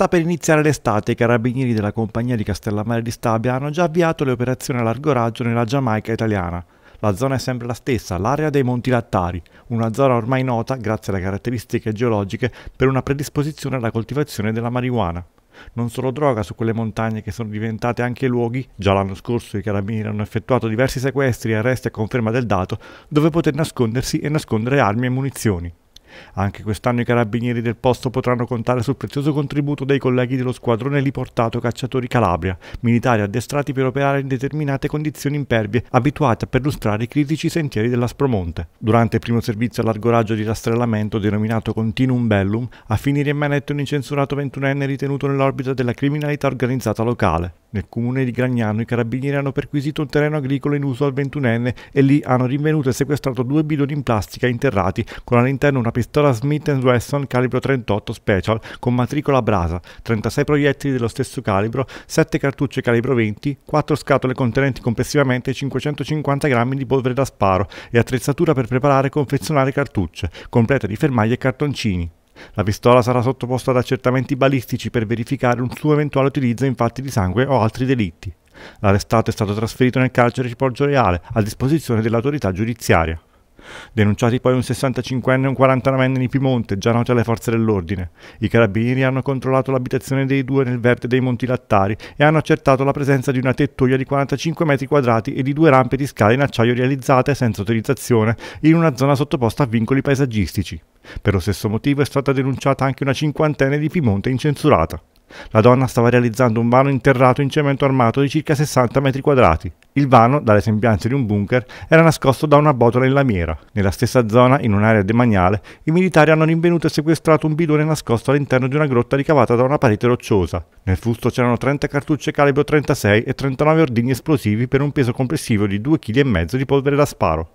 Sta per iniziare l'estate e i carabinieri della compagnia di Castellammare di Stabia hanno già avviato le operazioni a largo raggio nella Giamaica italiana. La zona è sempre la stessa, l'area dei Monti Lattari, una zona ormai nota, grazie alle caratteristiche geologiche, per una predisposizione alla coltivazione della marijuana. Non solo droga su quelle montagne che sono diventate anche luoghi, già l'anno scorso i carabinieri hanno effettuato diversi sequestri arresti e conferma del dato, dove poter nascondersi e nascondere armi e munizioni. Anche quest'anno i carabinieri del posto potranno contare sul prezioso contributo dei colleghi dello squadrone riportato Cacciatori Calabria, militari addestrati per operare in determinate condizioni impervie, abituati a perlustrare i critici sentieri dell'Aspromonte. Durante il primo servizio a largo raggio di rastrellamento, denominato Continuum Bellum, a finire in manette un incensurato ventunenne ritenuto nell'orbita della criminalità organizzata locale. Nel comune di Gragnano i carabinieri hanno perquisito un terreno agricolo in uso al ventunenne e lì hanno rinvenuto e sequestrato due bidoni in plastica interrati con all'interno una pistola Smith Wesson calibro 38 Special con matricola brasa, 36 proiettili dello stesso calibro, 7 cartucce calibro 20, 4 scatole contenenti complessivamente 550 grammi di polvere da sparo e attrezzatura per preparare e confezionare cartucce, completa di fermaglie e cartoncini. La pistola sarà sottoposta ad accertamenti balistici per verificare un suo eventuale utilizzo in fatti di sangue o altri delitti. L'arrestato è stato trasferito nel carcere di Poggio Reale, a disposizione dell'autorità giudiziaria. Denunciati poi un 65enne e un 49enne di Piemonte, già noti alle forze dell'ordine. I carabinieri hanno controllato l'abitazione dei due nel verde dei Monti Lattari e hanno accertato la presenza di una tettoia di 45 metri quadrati e di due rampe di scale in acciaio realizzate senza autorizzazione in una zona sottoposta a vincoli paesaggistici. Per lo stesso motivo è stata denunciata anche una cinquantenne di Pimonte incensurata. La donna stava realizzando un vano interrato in cemento armato di circa 60 metri quadrati. Il vano, dalle sembianze di un bunker, era nascosto da una botola in lamiera. Nella stessa zona, in un'area demaniale, i militari hanno rinvenuto e sequestrato un bidone nascosto all'interno di una grotta ricavata da una parete rocciosa. Nel fusto c'erano 30 cartucce calibro 36 e 39 ordigni esplosivi per un peso complessivo di 2,5 kg di polvere da sparo.